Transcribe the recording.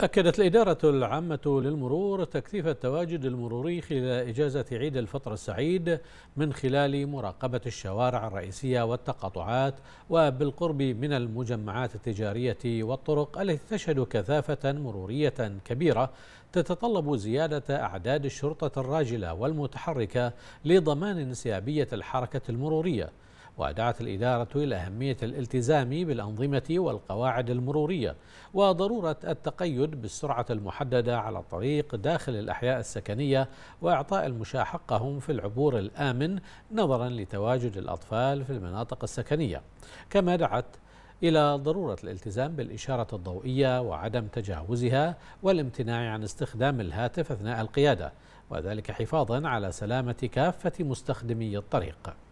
أكدت الإدارة العامة للمرور تكثيف التواجد المروري خلال إجازة عيد الفطر السعيد من خلال مراقبة الشوارع الرئيسية والتقاطعات وبالقرب من المجمعات التجارية والطرق التي تشهد كثافة مرورية كبيرة تتطلب زيادة أعداد الشرطة الراجلة والمتحركة لضمان انسيابية الحركة المرورية ودعت الإدارة إلى أهمية الالتزام بالأنظمة والقواعد المرورية وضرورة التقيد بالسرعة المحددة على الطريق داخل الأحياء السكنية وإعطاء المشاة حقهم في العبور الآمن نظرا لتواجد الأطفال في المناطق السكنية كما دعت إلى ضرورة الالتزام بالإشارة الضوئية وعدم تجاوزها والامتناع عن استخدام الهاتف أثناء القيادة وذلك حفاظا على سلامة كافة مستخدمي الطريق